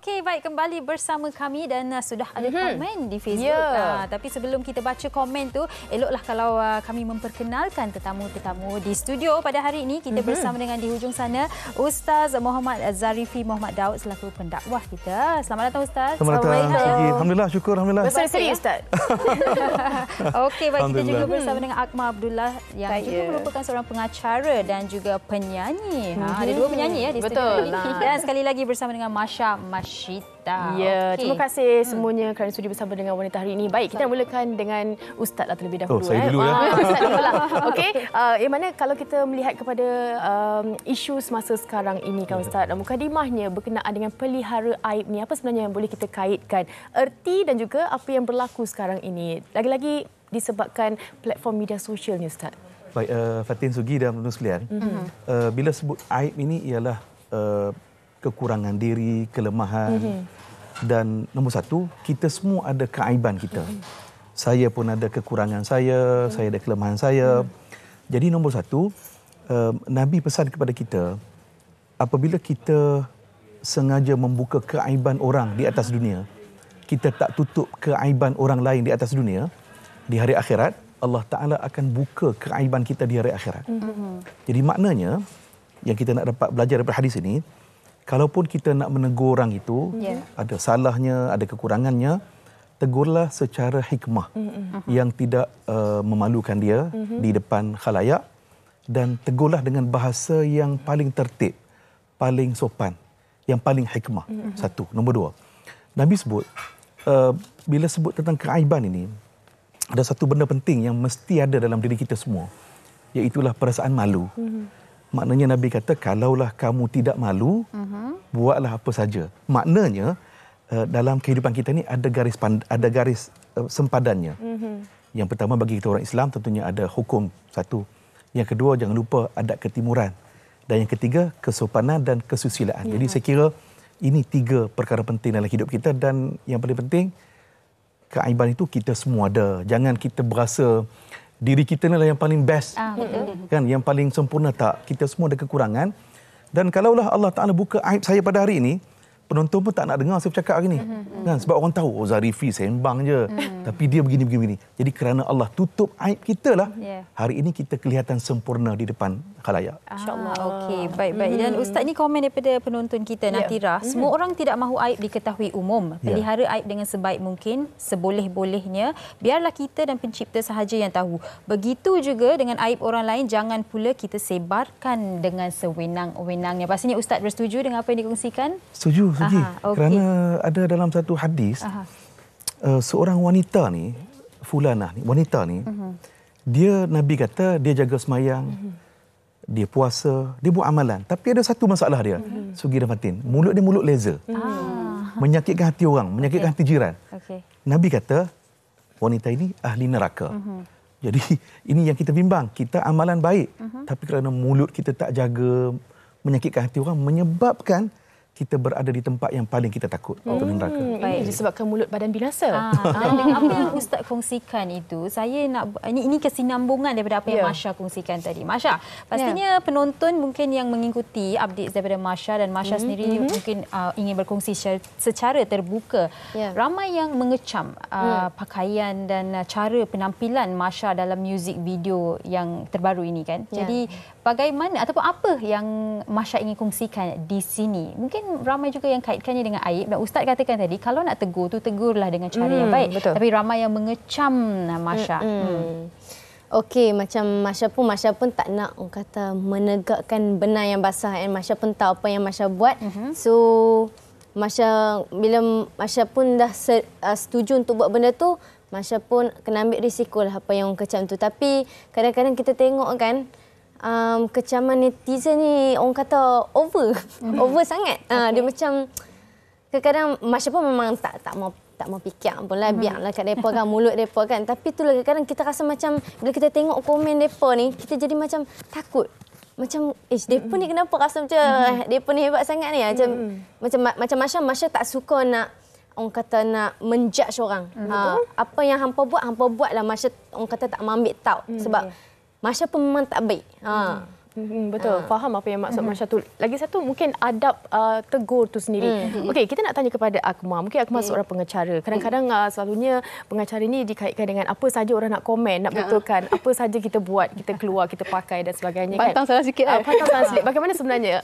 Okey, baik kembali bersama kami dan uh, sudah ada mm -hmm. komen di Facebook. Yeah. Ya. Uh, tapi sebelum kita baca komen tu, eloklah kalau uh, kami memperkenalkan tetamu-tetamu di studio pada hari ini. Kita mm -hmm. bersama dengan di hujung sana Ustaz Muhammad Zarifi Muhammad Daud selaku pendakwah kita. Selamat datang Ustaz. Selamat datang. Alhamdulillah, syukur alhamdulillah. Berseri-seri Ustaz. Ya. Okey, baik kita juga bersama dengan Akmal Abdullah yang Saya. juga ya. merupakan seorang pengacara dan juga penyanyi. Mm -hmm. ha, ada mhm. dua penyanyi ya di studio. Betul. Lah. Dan sekali lagi bersama dengan Masya Masya Syita. Ya, okay. terima kasih hmm. semuanya hmm. kerana sudi bersama dengan Wanita hari ini. Baik, kita mulakan dengan Ustaz lah terlebih oh, dahulu. Oh, saya eh. dulu eh. Ustaz dulu lah. Okey, uh, yang mana kalau kita melihat kepada um, isu semasa sekarang ini, kan, ya. Ustaz, yeah. mukadimahnya berkenaan dengan pelihara aib ni, apa sebenarnya yang boleh kita kaitkan? Erti dan juga apa yang berlaku sekarang ini? Lagi-lagi disebabkan platform media sosial ni, Ustaz. Baik, uh, Fatin Sugi dan Nuslian. Mm-hmm. Uh, bila sebut aib ini ialah uh, kekurangan diri, kelemahan. Mm-hmm. Dan nombor satu, kita semua ada keaiban kita. Mm-hmm. Saya pun ada kekurangan saya, mm-hmm. saya ada kelemahan saya. Mm-hmm. Jadi nombor satu, um, Nabi pesan kepada kita, apabila kita sengaja membuka keaiban orang di atas dunia, kita tak tutup keaiban orang lain di atas dunia, di hari akhirat, Allah Ta'ala akan buka keaiban kita di hari akhirat. Mm-hmm. Jadi maknanya, yang kita nak dapat belajar daripada hadis ini, kalaupun kita nak menegur orang itu yeah. ada salahnya ada kekurangannya tegurlah secara hikmah mm-hmm. yang tidak uh, memalukan dia mm-hmm. di depan khalayak dan tegurlah dengan bahasa yang paling tertib paling sopan yang paling hikmah mm-hmm. satu nombor dua nabi sebut uh, bila sebut tentang keaiban ini ada satu benda penting yang mesti ada dalam diri kita semua iaitu perasaan malu mm-hmm. Maknanya Nabi kata kalaulah kamu tidak malu, uh mhm. -huh. buatlah apa saja. Maknanya uh, dalam kehidupan kita ini ada garis ada garis uh, sempadannya. Uh mhm. -huh. Yang pertama bagi kita orang Islam tentunya ada hukum satu. Yang kedua jangan lupa adat ketimuran. Dan yang ketiga kesopanan dan kesusilaan. Ya. Jadi saya kira ini tiga perkara penting dalam hidup kita dan yang paling penting keaiban itu kita semua ada. Jangan kita berasa diri kita ni lah yang paling best. Ah, Kan yang paling sempurna tak? Kita semua ada kekurangan. Dan kalaulah Allah Taala buka aib saya pada hari ini, penonton pun tak nak dengar saya bercakap hari ni. Mm-hmm. Kan? Sebab orang tahu, oh Zarifi sembang je. Mm. Tapi dia begini-begini. Jadi kerana Allah tutup aib kita lah, yeah. hari ini kita kelihatan sempurna di depan khalayak. Ah, InsyaAllah. Ah, Okey, baik-baik. Mm. Dan mhm. Ustaz ni komen daripada penonton kita, yeah. Natira. Mm-hmm. Semua orang tidak mahu aib diketahui umum. Ya. Pelihara yeah. aib dengan sebaik mungkin, seboleh-bolehnya. Biarlah kita dan pencipta sahaja yang tahu. Begitu juga dengan aib orang lain, jangan pula kita sebarkan dengan sewenang-wenangnya. Pastinya Ustaz bersetuju dengan apa yang dikongsikan? Setuju. Haji. Aha, okay. Kerana ada dalam satu hadis, uh, seorang wanita ni, fulanah ni, wanita ni, uh-huh. dia Nabi kata dia jaga semayang, uh-huh. dia puasa, dia buat amalan. Tapi ada satu masalah dia, uh-huh. sugi dan fatin. Mulut dia mulut laser. Uh-huh. Menyakitkan hati orang, menyakitkan okay. hati jiran. Okay. Nabi kata, wanita ini ahli neraka. Uh-huh. Jadi ini yang kita bimbang, kita amalan baik uh-huh. tapi kerana mulut kita tak jaga menyakitkan hati orang menyebabkan kita berada di tempat yang paling kita takut oh. Hmm, atau neraka. Hmm, baik. Ini disebabkan mulut badan binasa. Ah, ah. Dengan apa yang Ustaz kongsikan itu, saya nak ini, ini kesinambungan daripada apa yeah. yang ya. Masha kongsikan tadi. Masha, pastinya yeah. penonton mungkin yang mengikuti update daripada Masha dan Masha mm-hmm. sendiri mm-hmm. mungkin uh, ingin berkongsi secara terbuka. Yeah. Ramai yang mengecam uh, ah, yeah. pakaian dan uh, cara penampilan Masha dalam music video yang terbaru ini kan. Yeah. Jadi bagaimana ataupun apa yang Masya ingin kongsikan di sini? Mungkin ramai juga yang kaitkannya dengan aib. Dan Ustaz katakan tadi, kalau nak tegur tu tegurlah dengan cara hmm, yang baik. Betul. Tapi ramai yang mengecam Masya. Hmm, hmm, hmm. Okey, macam Masya pun Masya pun tak nak orang kata menegakkan benar yang basah. Dan Masya pun tahu apa yang Masya buat. Hmm. So, Masya bila Masya pun dah uh, setuju untuk buat benda tu, Masya pun kena ambil risiko lah apa yang orang kecam tu. Tapi kadang-kadang kita tengok kan, um, kecaman netizen ni orang kata over hmm over sangat ah, okay. dia macam kadang-kadang masa pun memang tak tak mau tak mau fikir pun lah mm-hmm. biarlah kat depa kan mulut depa kan tapi tu lagi kadang kita rasa macam bila kita tengok komen depa ni kita jadi macam takut macam eh depa mm ni hmm. kenapa rasa macam mm-hmm. depa ni hebat sangat ni ah, macam mm-hmm. macam macam masa masa tak suka nak orang kata nak menjudge orang. Mm-hmm. Ha, apa yang hampa buat, hampa lah masa orang kata tak mengambil tau. Mm-hmm. Sebab Masya pun memang tak baik. Ha. Hmm. hmm betul, ha. faham apa yang maksud hmm. Masya tu. Lagi satu, mungkin adab uh, tegur tu sendiri. Hmm. hmm. Okey, kita nak tanya kepada Akma. Mungkin Akma hmm. seorang pengacara. Kadang-kadang uh, selalunya pengacara ni dikaitkan dengan apa saja orang nak komen, nak ha. betulkan. Ha. Apa saja kita buat, kita keluar, kita pakai dan sebagainya. Pantang kan? salah sikit. Uh, pantang salah sikit. Ah, eh? Bagaimana sebenarnya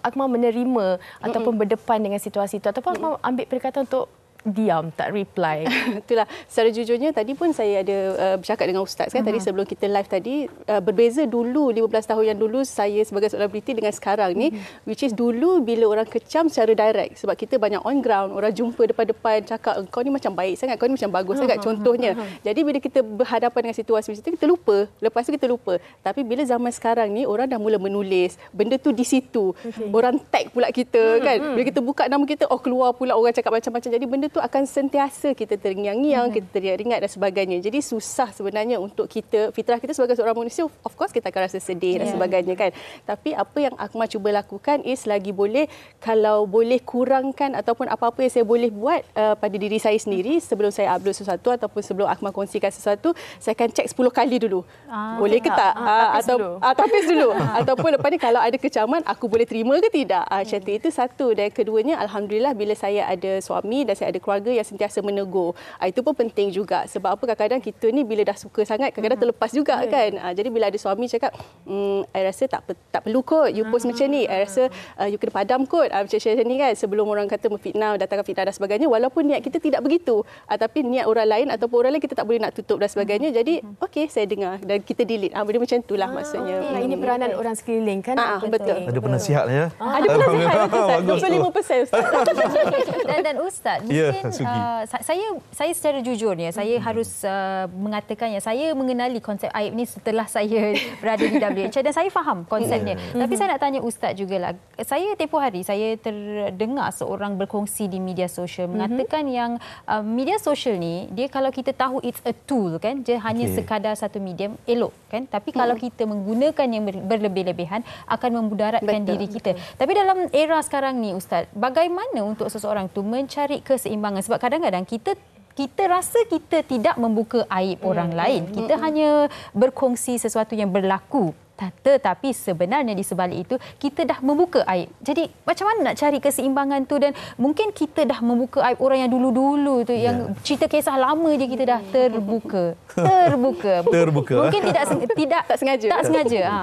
Akma menerima ataupun berdepan dengan situasi itu? Ataupun Akma ambil perkataan untuk diam tak reply itulah secara jujurnya tadi pun saya ada uh, bercakap dengan ustaz kan uh-huh. tadi mhm. sebelum kita live tadi uh, berbeza dulu 15 tahun yang dulu saya sebagai seorang selebriti dengan sekarang ni uh-huh. which is dulu bila orang kecam secara direct sebab kita banyak on ground orang jumpa depan-depan cakap kau ni macam baik sangat kau ni macam bagus uh-huh. sangat mhm, contohnya uh-huh. jadi bila kita berhadapan dengan situasi macam tu kita lupa lepas tu kita lupa tapi bila zaman sekarang ni orang dah mula menulis benda tu di situ okay. orang tag pula kita uh-huh. kan hmm. bila kita buka nama kita oh keluar pula orang cakap macam-macam jadi benda tu akan sentiasa kita teringat yang hmm. kita teringat dan sebagainya. Jadi susah sebenarnya untuk kita fitrah kita sebagai seorang manusia of course kita akan rasa sedih yeah. dan ya. sebagainya kan. Tapi apa yang Akmal cuba lakukan is lagi boleh kalau boleh kurangkan ataupun apa-apa yang saya boleh buat uh, pada diri saya sendiri sebelum saya upload sesuatu ataupun sebelum Akmal kongsikan sesuatu saya akan cek 10 kali dulu. Ah, boleh ke tak? Ah, Atau ah, tapi dulu, ah, dulu. Ah. ataupun lepas ni kalau ada kecaman aku boleh terima ke tidak? Ah, hmm. itu satu dan keduanya alhamdulillah bila saya ada suami dan saya ada keluarga yang sentiasa menegur. Ha, itu pun penting juga sebab apa kadang-kadang kita ni bila dah suka sangat kadang-kadang mm-hmm. terlepas juga yeah. kan. Ha, jadi bila ada suami cakap, mm, I rasa tak, tak perlu kot you post uh-huh. macam ni. I rasa uh, you kena padam kot ha, macam-macam ni kan. Sebelum orang kata memfitnah, datangkan fitnah dan sebagainya walaupun niat kita tidak begitu. Ha, tapi niat orang lain ataupun orang lain kita tak boleh nak tutup dan sebagainya. Mm-hmm. Jadi mm-hmm. okey saya dengar dan kita delete. Ha, benda macam itulah ah, maksudnya. Okay. Hmm. Ini peranan orang sekeliling kan? Ha, betul. betul. Ada penasihat lah ya. Ah. Ada penasihat. 25% Ustaz. dan, dan Ustaz, yeah mungkin uh, saya saya secara jujurnya saya hmm. harus uh, mengatakan yang saya mengenali konsep aib ni setelah saya berada di WHO dan saya faham konsepnya yeah. Hmm. tapi saya hmm. nak tanya ustaz jugalah saya tempoh hari saya terdengar seorang berkongsi di media sosial mengatakan hmm. yang uh, media sosial ni dia kalau kita tahu it's a tool kan dia hanya okay. sekadar satu medium elok kan tapi hmm. kalau kita menggunakan yang berlebih-lebihan akan memudaratkan diri kita betul. tapi dalam era sekarang ni ustaz bagaimana untuk seseorang tu mencari keseimbangan pertimbangan sebab kadang-kadang kita kita rasa kita tidak membuka aib hmm. orang ya. lain. Kita hmm. hanya berkongsi sesuatu yang berlaku. Tetapi sebenarnya di sebalik itu kita dah membuka aib. Jadi macam mana nak cari keseimbangan tu dan mungkin kita dah membuka aib orang yang dulu-dulu tu yeah. yang ya. cerita kisah lama je kita dah terbuka. Terbuka. terbuka. Mungkin tidak tidak tak sengaja. Tak sengaja. Ha.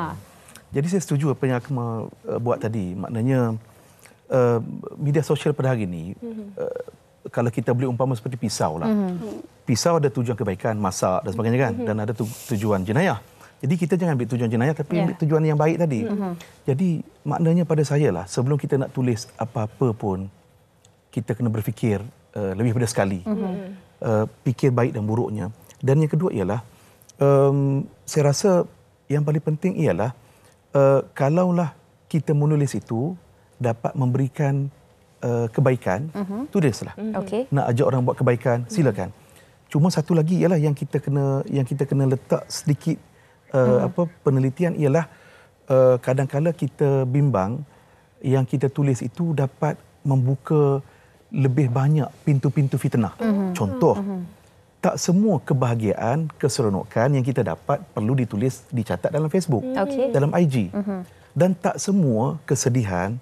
Jadi saya setuju apa yang Akmal eh, buat tadi. Maknanya uh, media sosial pada hari ini uh, kalau kita beli umpama seperti pisau lah. Mm-hmm. Pisau ada tujuan kebaikan, masak dan sebagainya kan. Mm-hmm. Dan ada tu, tujuan jenayah. Jadi kita jangan ambil tujuan jenayah tapi yeah. ambil tujuan yang baik tadi. Mm-hmm. Jadi maknanya pada saya lah sebelum kita nak tulis apa-apa pun kita kena berfikir uh, lebih pada sekali. Mm-hmm. Uh, fikir baik dan buruknya. Dan yang kedua ialah um, saya rasa yang paling penting ialah uh, kalaulah kita menulis itu dapat memberikan Eh, kebaikan, uh-huh. tu dia salah. Mhm. Okay. Nak ajak orang buat kebaikan, mhm. silakan. Uh-huh. Cuma satu lagi ialah yang kita kena yang kita kena letak sedikit uh, uh-huh. apa penelitian ialah kadang eh, kadang-kala kita bimbang yang kita tulis itu dapat membuka lebih banyak pintu-pintu fitnah. Uh-huh. Contoh, uh-huh. tak semua kebahagiaan, keseronokan yang kita dapat perlu ditulis dicatat dalam Facebook, okay. dalam IG. Uh-huh. Dan tak semua kesedihan,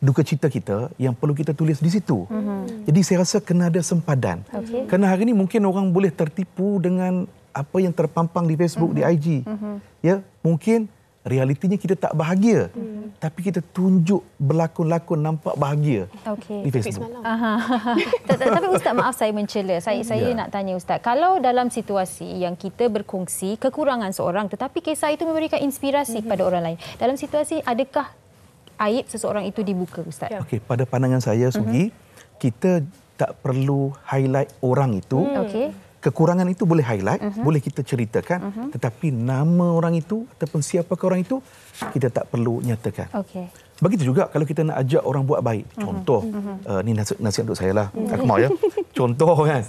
duka cita kita yang perlu kita tulis di situ. Mm-hmm. Jadi saya rasa kena ada sempadan. Okay. Kerana hari ini mungkin orang boleh tertipu dengan apa yang terpampang di Facebook, mm-hmm. di mhm. IG. Mm-hmm. Ya, mungkin realitinya kita tak bahagia. Mm-hmm. Tapi kita tunjuk berlakon-lakon nampak bahagia okay. di Facebook. Tapi Ustaz maaf saya mencela. Saya hmm. saya ya. nak tanya Ustaz. Kalau dalam situasi yang kita berkongsi kekurangan seorang tetapi kisah itu memberikan inspirasi mhm. kepada orang lain. Dalam situasi adakah aib seseorang itu dibuka ustaz. Ya. Okey, pada pandangan saya mhm. Sugi, mm-hmm. kita tak perlu highlight orang itu. Mm. Okey. Kekurangan itu boleh highlight, uh-huh. boleh kita ceritakan, uh-huh. tetapi nama orang itu ataupun siapakah orang itu kita tak perlu nyatakan. Okay. Begitu juga kalau kita nak ajak orang buat baik, contoh ini uh-huh. uh, nasi- nasihat untuk saya lah, uh-huh. aku mau ya. Contoh kan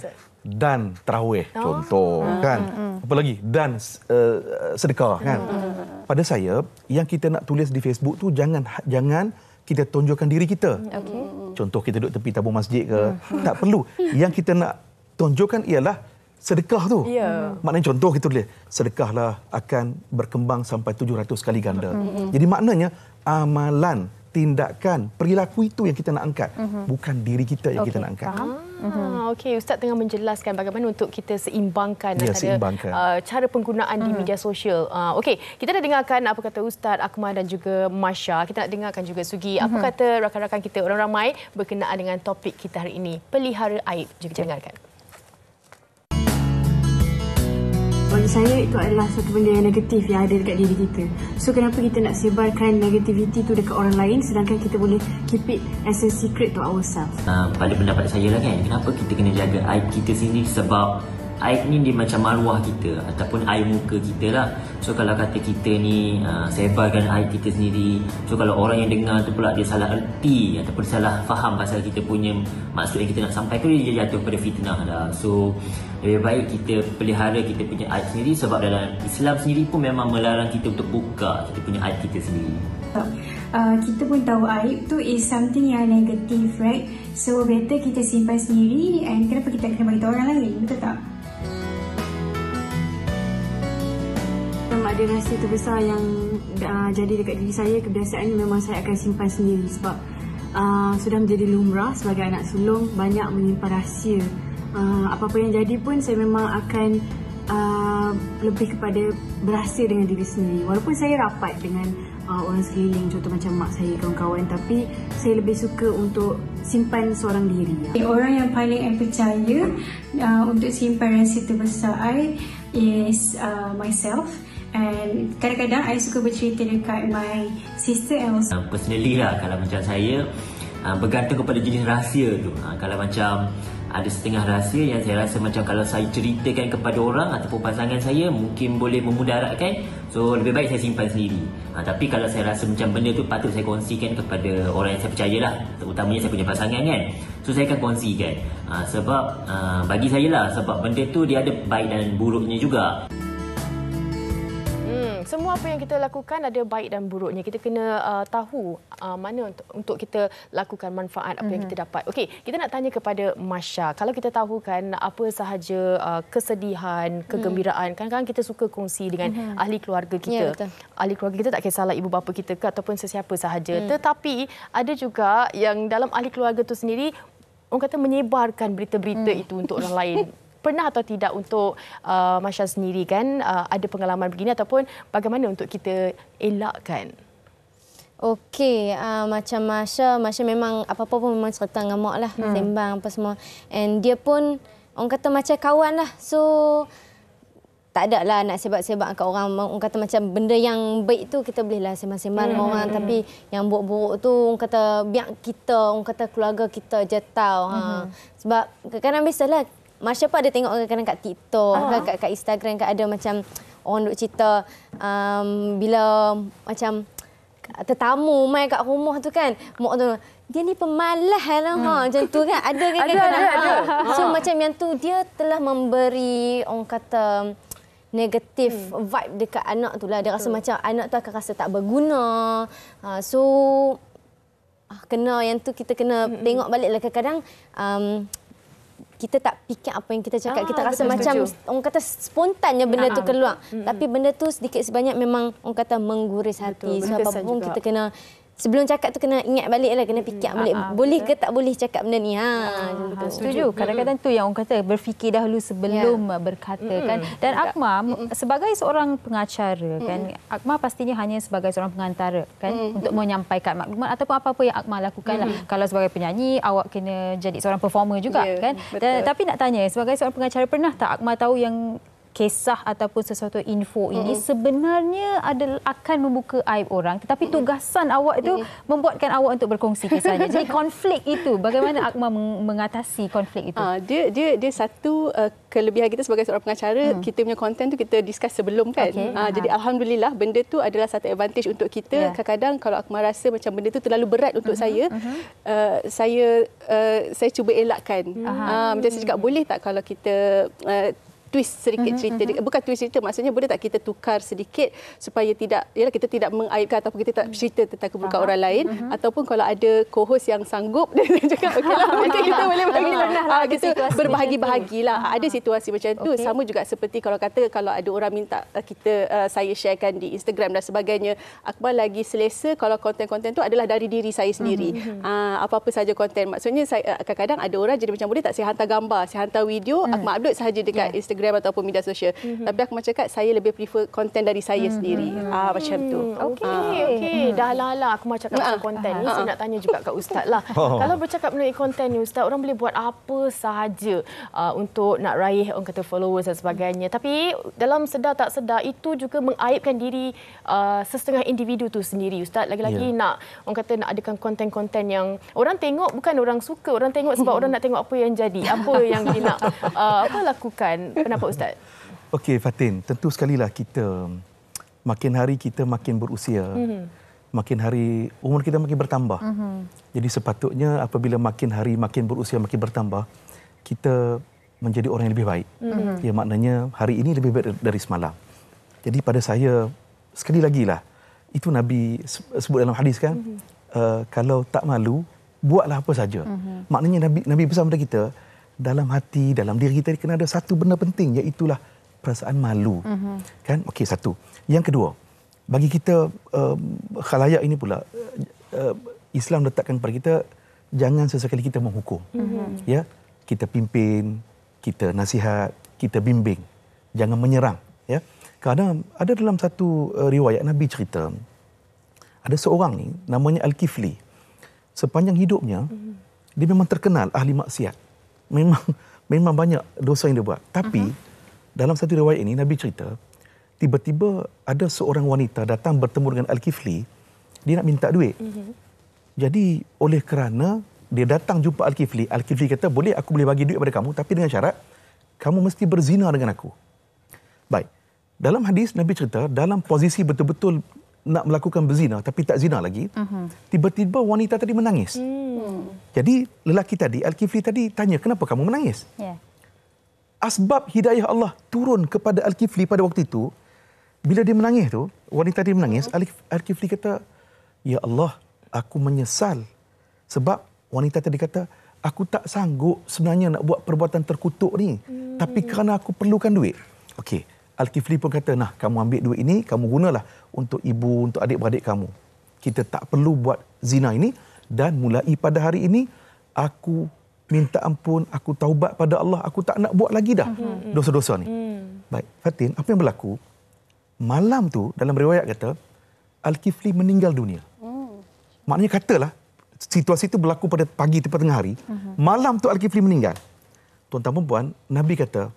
dan terawih, oh. contoh uh-huh. kan. Ah, ah. Apa lagi dan uh, sedekah kan. Uh-huh pada saya yang kita nak tulis di Facebook tu jangan ha- jangan kita tunjukkan diri kita. Okay. Hmm. Contoh kita duduk tepi tabung masjid ke, hmm. tak perlu. Yang kita nak tunjukkan ialah sedekah tu. Yeah. Maknanya contoh kita boleh sedekahlah akan berkembang sampai 700 kali ganda. Hmm. Jadi maknanya amalan tindakan, perilaku itu yang kita nak angkat. Mm-hmm. Bukan diri kita yang okay. kita nak angkat. Faham? Mm-hmm. Okey, Ustaz tengah menjelaskan bagaimana untuk kita seimbangkan ya, antara seimbangkan. Uh, cara penggunaan mm-hmm. di mhm. media sosial. Uh, Okey, kita dah dengarkan apa kata Ustaz Akmal dan juga Masya. Kita nak dengarkan juga Sugi. Mm-hmm. Apa mhm. kata rakan-rakan kita, orang ramai berkenaan dengan topik kita hari ini. Pelihara aib. Jom kita dengarkan. saya itu adalah satu benda yang negatif yang ada dekat diri kita. So kenapa kita nak sebarkan negativiti tu dekat orang lain sedangkan kita boleh keep it as a secret to ourselves? Uh, pada pendapat saya lah kan, kenapa kita kena jaga aib kita sendiri sebab Aib ni dia macam maruah kita ataupun air muka kita lah. So kalau kata kita ni uh, sebarkan aib kita sendiri. So kalau orang yang dengar tu pula dia salah erti ataupun salah faham pasal kita punya maksud yang kita nak sampai tu dia jatuh pada fitnah dah. So lebih baik kita pelihara kita punya aib sendiri sebab dalam Islam sendiri pun memang melarang kita untuk buka kita punya aib kita sendiri. Uh, kita pun tahu aib tu is something yang negatif right so better kita simpan sendiri and kenapa kita kena bagi orang lain betul tak ada rahsia terbesar yang uh, jadi dekat diri saya kebiasaan ini memang saya akan simpan sendiri sebab uh, sudah menjadi lumrah sebagai anak sulung banyak menyimpan rahsia uh, apa-apa yang jadi pun saya memang akan uh, lebih kepada berhasil dengan diri sendiri walaupun saya rapat dengan uh, orang sekeliling contoh macam mak saya kawan-kawan tapi saya lebih suka untuk simpan seorang diri orang yang paling saya percaya uh, untuk simpan rahsia terbesar saya is uh, myself And kadang-kadang I suka bercerita dekat my sister and also um, Personally lah kalau macam saya um, Bergantung kepada jenis rahsia tu uh, Kalau macam ada setengah rahsia yang saya rasa macam kalau saya ceritakan kepada orang ataupun pasangan saya mungkin boleh memudaratkan so lebih baik saya simpan sendiri ha, tapi kalau saya rasa macam benda tu patut saya kongsikan kepada orang yang saya percayalah terutamanya saya punya pasangan kan so saya akan kongsikan ha, sebab ha, bagi saya lah sebab benda tu dia ada baik dan buruknya juga semua apa yang kita lakukan ada baik dan buruknya. Kita kena uh, tahu uh, mana untuk, untuk kita lakukan manfaat apa mm-hmm. yang mhm. kita dapat. Okey, kita nak tanya kepada Masya. Kalau kita tahu kan apa sahaja uh, kesedihan, mhm. kegembiraan, mm. kadang-kadang kita suka kongsi dengan mm-hmm. ahli keluarga ya, kita. Yeah, Ahli keluarga kita tak kisahlah ibu bapa kita ke ataupun sesiapa sahaja. Mm. Tetapi ada juga yang dalam ahli keluarga tu sendiri orang kata menyebarkan berita-berita mm. itu untuk orang lain. pernah atau tidak untuk uh, Masya sendiri kan uh, ada pengalaman begini ataupun bagaimana untuk kita elakkan? Okey, uh, macam Masya, Masya memang apa-apa pun memang cerita dengan Mak lah, hmm. sembang apa semua. And dia pun orang kata macam kawan lah. So, tak ada lah nak sebab-sebab kat orang. Orang kata macam benda yang baik tu kita boleh lah sembang-sembang hmm. orang. Hmm. Tapi hmm. yang buruk-buruk tu orang kata biar kita, orang kata keluarga kita je tahu. Ha. Hmm. Ha. Sebab kadang-kadang biasalah Masya pun ada tengok kadang-kadang kat TikTok, ah. kat, kat Instagram kan ada macam orang duk cerita um, bila macam tetamu mai kat rumah tu kan, mak tu dia ni pemalas lah ha. macam tu kan. Ada kan ada, ada, ada. Ah. So ha. macam yang tu dia telah memberi orang kata negatif hmm. vibe dekat anak tu lah. Dia rasa hmm. macam anak tu akan rasa tak berguna. Ha, so kena yang tu kita kena hmm. tengok balik lah kadang-kadang um, kita tak fikir apa yang kita cakap. Ah, kita rasa betul, macam betul. orang kata spontannya benda ah, tu ah. keluar. Betul. Tapi benda tu sedikit sebanyak memang orang kata mengguris hati. Betul, sebab apa pun kita kena sebelum cakap tu kena ingat balik lah, kena hmm, fikir hmm, balik. Aa, ah, boleh betul. ke tak boleh cakap benda ni? Ha, aa, ah, setuju. Kadang-kadang tu yang orang kata berfikir dahulu sebelum yeah. berkata mm, kan. Dan Akma mm, sebagai seorang pengacara mm, kan, Akma pastinya hanya sebagai seorang pengantara kan mm, untuk menyampaikan maklumat ataupun apa-apa yang Akma lakukan mm. lah. Kalau sebagai penyanyi, awak kena jadi seorang performer juga yeah, kan. Dan, tapi nak tanya, sebagai seorang pengacara pernah tak Akma tahu yang kisah ataupun sesuatu info ini mm-hmm. sebenarnya ada akan membuka aib orang tetapi tugasan mm-hmm. awak itu mm-hmm. membuatkan awak untuk berkongsi kisahnya jadi konflik itu bagaimana akmal mengatasi konflik itu uh, dia dia dia satu uh, kelebihan kita sebagai seorang pengacara mm. kita punya konten tu kita discuss sebelum kan okay. uh, ah, uh-huh. jadi alhamdulillah benda tu adalah satu advantage untuk kita yeah. kadang-kadang kalau akmal rasa macam benda tu terlalu berat untuk mm-hmm. saya mm-hmm. Uh, saya uh, saya cuba elakkan uh-huh. uh, macam saya cakap boleh tak kalau kita uh, twist sedikit mhm, cerita mm-hmm. bukan twist cerita maksudnya boleh tak kita tukar sedikit supaya tidak ialah kita tidak mengaibkan ataupun kita tak hmm. cerita tentang keburukan orang lain mm-hmm. ataupun kalau ada co-host yang sanggup dia cakap okeylah mungkin kita boleh bagi lah, lah ah, kita berbahagi-bahagilah ah, ada hmm. situasi macam tu sama juga seperti kalau kata kalau ada orang minta ah, kita saya sharekan di Instagram dan sebagainya akmal lagi selesa kalau konten-konten tu adalah dari diri saya sendiri hmm, apa-apa saja konten maksudnya saya kadang-kadang ada orang jadi macam boleh tak saya hantar gambar saya hantar video akmal upload sahaja dekat ya. Instagram Instagram ataupun media sosial. Mm-hmm. Tapi aku macam cakap saya lebih prefer konten dari saya mm-hmm. sendiri. mm-hmm. macam tu. Okey. Okey. Okay. Okay. Hmm. Dah lah lah aku macam cakap konten ah. ni ah. saya nak tanya juga kat ustaz lah. Oh. Kalau bercakap mengenai konten ni ustaz orang boleh buat apa sahaja uh, untuk nak raih orang kata followers dan sebagainya. Tapi dalam sedar tak sedar itu juga mengaibkan diri uh, sesetengah individu tu sendiri ustaz. Lagi-lagi yeah. nak orang kata nak adakan konten-konten yang orang tengok bukan orang suka, orang tengok sebab orang nak tengok apa yang jadi, apa yang dia nak uh, apa lakukan. kenapa Ustaz? Okey Fatin, tentu sekali lah kita makin hari kita makin berusia, mm-hmm. makin hari umur kita makin bertambah. Mm-hmm. Jadi sepatutnya apabila makin hari makin berusia makin bertambah, kita menjadi orang yang lebih baik. Mm-hmm. Ya maknanya hari ini lebih baik dari semalam. Jadi pada saya sekali lagi lah itu Nabi sebut dalam hadis kan, mm-hmm. uh, kalau tak malu buatlah apa saja. Mm-hmm. Maknanya Nabi Nabi besar pada kita dalam hati, dalam diri kita kena ada satu benda penting iaitu perasaan malu. Mm-hmm. Kan? Okey, satu. Yang kedua, bagi kita um, khalayak ini pula uh, Islam letakkan kepada kita jangan sesekali kita menghukum. Mm-hmm. Ya? Kita pimpin, kita nasihat, kita bimbing. Jangan menyerang, ya. Kerana ada dalam satu uh, riwayat Nabi cerita ada seorang ni namanya Al-Kifli. Sepanjang hidupnya mm-hmm. dia memang terkenal ahli maksiat memang memang banyak dosa yang dia buat. Tapi uh-huh. dalam satu riwayat ini Nabi cerita tiba-tiba ada seorang wanita datang bertemu dengan Al-Kifli dia nak minta duit. Uh-huh. Jadi oleh kerana dia datang jumpa Al-Kifli, Al-Kifli kata boleh aku boleh bagi duit kepada kamu tapi dengan syarat kamu mesti berzina dengan aku. Baik. Dalam hadis Nabi cerita dalam posisi betul-betul nak melakukan berzina tapi tak zina lagi, mhm. tiba-tiba uh-huh. wanita tadi menangis. Hmm. Jadi lelaki tadi, Al-Kifli tadi tanya, kenapa kamu menangis? Yeah. Asbab hidayah Allah turun kepada Al-Kifli pada waktu itu, bila dia menangis tu, wanita tadi menangis, uh-huh. Al-Kifli kata, Ya Allah, aku menyesal. Sebab wanita tadi kata, aku tak sanggup sebenarnya nak buat perbuatan terkutuk ni. Hmm. Tapi kerana aku perlukan duit. Okey. Al-Kifli pun kata, nah kamu ambil duit ini, kamu gunalah untuk ibu, untuk adik-beradik kamu. Kita tak perlu buat zina ini dan mulai pada hari ini, aku minta ampun, aku taubat pada Allah, aku tak nak buat lagi dah mhm. Mhm. dosa-dosa ni. Hmm. Baik, Fatin, apa yang berlaku? Malam tu dalam riwayat kata, Al-Kifli meninggal dunia. Hmm. Maknanya katalah, situasi itu berlaku pada pagi tepat tengah hari. Hmm. Malam tu Al-Kifli meninggal. Tuan-tuan perempuan, Nabi kata,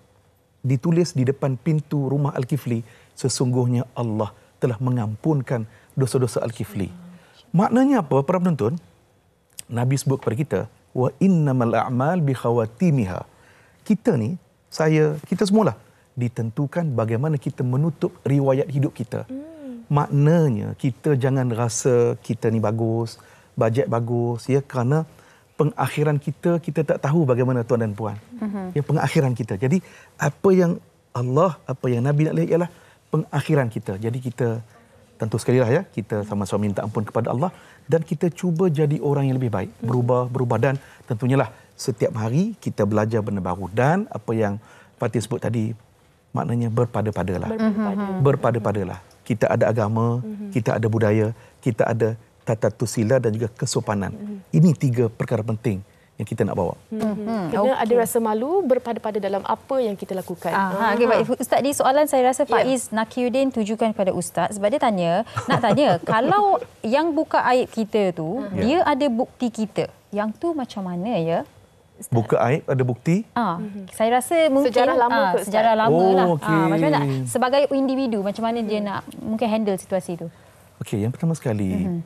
ditulis di depan pintu rumah Al-Kifli, sesungguhnya Allah telah mengampunkan dosa-dosa Al-Kifli. Hmm. Maknanya apa para penonton? Nabi sebut kepada kita, wa innamal a'mal bi khawatimiha. Kita ni, saya, kita semualah ditentukan bagaimana kita menutup riwayat hidup kita. Hmm. Maknanya kita jangan rasa kita ni bagus, bajet bagus ya kerana pengakhiran kita kita tak tahu bagaimana tuan dan puan. Mm-hmm. Ya pengakhiran kita. Jadi apa yang Allah, apa yang Nabi nak lihat ialah pengakhiran kita. Jadi kita tentu sekali lah ya, kita sama-sama minta ampun kepada Allah dan kita cuba jadi orang yang lebih baik, berubah, berubah dan tentunya lah setiap hari kita belajar benda baru dan apa yang Fatih sebut tadi maknanya berpada-padalah. Berpada-padalah. Kita ada agama, mhm. kita ada budaya, kita ada tata tusila dan juga kesopanan. Mm-hmm. Ini tiga perkara penting yang kita nak bawa. Mm-hmm. Kena okay. ada rasa malu berpada-pada dalam apa yang kita lakukan. Aha, okay, baik. Ah. Ustaz, di soalan saya rasa ya. Faiz yeah. Nakiuddin tujukan kepada Ustaz sebab dia tanya, nak tanya, kalau yang buka aib kita tu, mm-hmm. dia yeah. ada bukti kita, yang tu macam mana ya? Ustaz. Buka aib ada bukti? Ah, mm-hmm. Saya rasa mungkin sejarah lama. Ah, sejarah lama lah. oh, lah. Okay. Ah, macam mana? Sebagai individu, macam mana dia hmm. nak mungkin handle situasi itu? Okey, yang pertama sekali, mm-hmm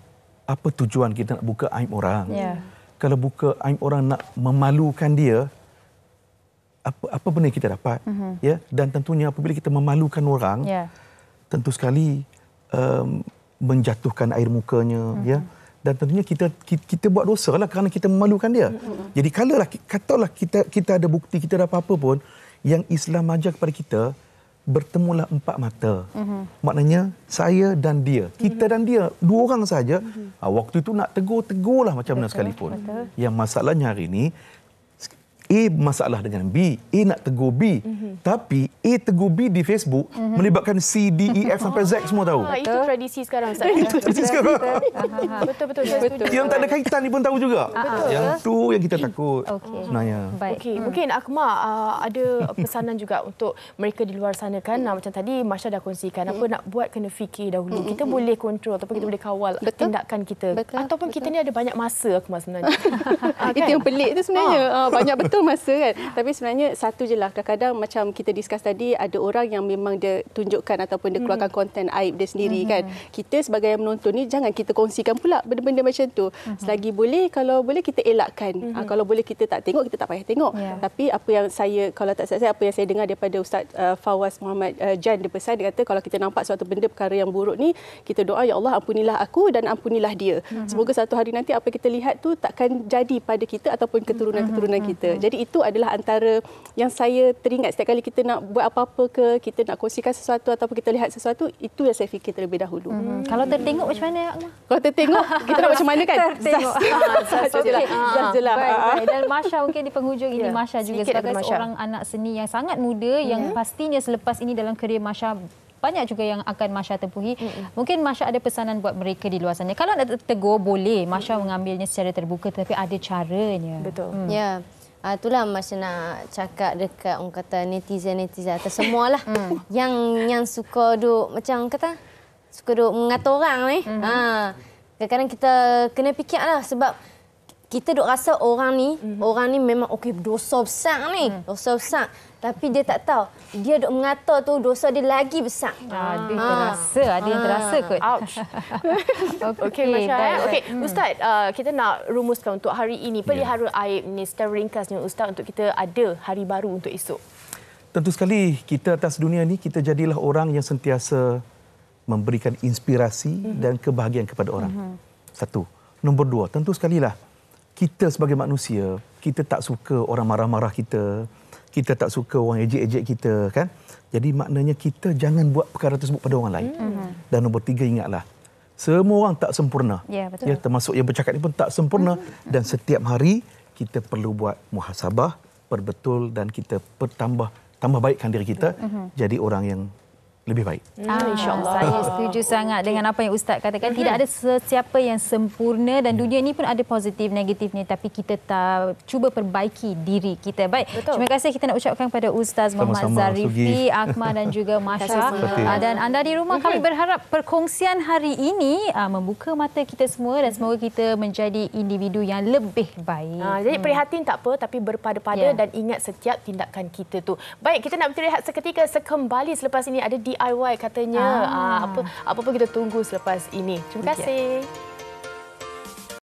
apa tujuan kita nak buka aib orang? Yeah. Kalau buka aib orang nak memalukan dia, apa apa benda kita dapat? Mm-hmm. Ya, dan tentunya apabila kita memalukan orang, yeah. tentu sekali um, menjatuhkan air mukanya, mm-hmm. ya. Dan tentunya kita kita, kita buat dosa lah kerana kita memalukan dia. Mm-hmm. Jadi kalaulah katalah kita kita ada bukti kita ada apa-apa pun yang Islam ajar kepada kita, bertemulah empat mata. Mm-hmm. Maknanya saya dan dia, kita mm-hmm. dan dia, dua orang saja. Mm-hmm. Waktu itu nak tegur tegur lah macam betul, mana sekalipun. Betul. Yang masalahnya hari ini A masalah dengan B. A nak tegur B. Mm-hmm. Tapi A tegur B di Facebook mm-hmm. melibatkan C, D, E, F sampai Z semua tahu. Ha, itu tradisi sekarang. Ustaz. itu tradisi sekarang. betul, betul. betul, saya betul. Yang tak ada kaitan ni pun tahu juga. betul. Ah, ah. Yang tu yang kita takut okay. sebenarnya. Baik. Okay. Hmm. Mungkin Akma uh, ada pesanan juga untuk mereka di luar sana kan. Nah, macam tadi Masya dah kongsikan. Apa hmm. nak buat kena fikir dahulu. Hmm, kita hmm, boleh kontrol ataupun kita boleh kawal betul. tindakan kita. Betul. Ataupun betul. kita ni ada banyak masa Akma sebenarnya. Itu yang pelik tu sebenarnya. banyak betul. masa kan. Ya. Tapi sebenarnya satu je lah. Kadang-kadang macam kita discuss tadi, ada orang yang memang dia tunjukkan ataupun dia keluarkan konten mm-hmm. aib dia sendiri mm kan. Kita sebagai yang menonton ni, jangan kita kongsikan pula benda-benda macam tu. mm Selagi boleh, kalau boleh kita elakkan. mm Ha, kalau boleh kita tak tengok, kita tak payah tengok. Yeah. Tapi apa yang saya, kalau tak saya, apa yang saya dengar daripada Ustaz uh, Fawaz Muhammad uh, Jan, dia pesan, dia kata kalau kita nampak suatu benda perkara yang buruk ni, kita doa, Ya Allah ampunilah aku dan ampunilah dia. mm Semoga satu hari nanti apa kita lihat tu takkan jadi pada kita ataupun keturunan-keturunan kita. Jadi, jadi itu adalah antara yang saya teringat setiap kali kita nak buat apa-apa ke, kita nak kongsikan sesuatu ataupun kita lihat sesuatu, itu yang saya fikir terlebih dahulu. Hmm. Hmm. Kalau tertengok macam mana? Kalau tertengok, kita nak macam mana kan? Tertengok. Zaz ah, jelah. Lah. Ah, ah. Dan Masha mungkin di penghujung ini, ya. Masha juga sebagai seorang anak seni yang sangat muda, hmm. yang pastinya selepas ini dalam kerja Masha banyak juga yang akan Masya tempuhi. Mm-mm. Mungkin Masya ada pesanan buat mereka di luar sana. Kalau nak tegur, boleh. Masya hmm. mengambilnya secara terbuka. tetapi ada caranya. Betul. Mm. Ya. Yeah. Uh, itulah masa nak cakap dekat orang kata netizen-netizen atau semualah hmm. yang yang suka duk macam kata suka duk mengata orang ni. Eh. Mm-hmm. Ha. Kadang-kadang kita kena fikirlah sebab kita duk rasa orang ni mm-hmm. orang ni memang okey dosa besar ni mm. dosa besar tapi dia tak tahu dia duk mengata tu dosa dia lagi besar ada ah. yang ah. terasa ada ah. yang terasa ah. kot ouch okey okay, okay, macam eh. okey mm. ustaz uh, kita nak rumuskan untuk hari ini pelihara yeah. aib ni secara ringkasnya ustaz untuk kita ada hari baru untuk esok tentu sekali kita atas dunia ni kita jadilah orang yang sentiasa memberikan inspirasi mm-hmm. dan kebahagiaan kepada orang mm-hmm. satu nombor dua, tentu sekali lah kita sebagai manusia, kita tak suka orang marah-marah kita. Kita tak suka orang ejek-ejek kita, kan? Jadi maknanya kita jangan buat perkara tersebut pada orang lain. Mm-hmm. Dan nombor tiga, ingatlah. Semua orang tak sempurna. Yeah, betul. Ya, termasuk yang bercakap ini pun tak sempurna. Mm-hmm. Dan setiap hari, kita perlu buat muhasabah, perbetul dan kita bertambah tambah baikkan diri kita mm-hmm. jadi orang yang lebih baik. Hmm, InsyaAllah. Saya setuju sangat dengan apa yang Ustaz katakan. Mm-hmm. Tidak hmm. ada sesiapa yang sempurna dan yeah. dunia ini pun ada positif, negatifnya. Tapi kita tak cuba perbaiki diri kita. Baik. Betul. Terima kasih kita nak ucapkan kepada Ustaz Muhammad Zarifi, Akmal dan juga Masya. Ah, dan anda di rumah, kami hmm. berharap perkongsian hari ini ah, membuka mata kita semua dan semoga kita menjadi individu yang lebih baik. Ha, jadi hmm. prihatin tak apa tapi berpada-pada yeah. dan ingat setiap tindakan kita tu. Baik, kita nak berehat seketika sekembali selepas ini ada di DIY katanya. Ah. ah. apa apa pun kita tunggu selepas ini. Terima kasih. Okay.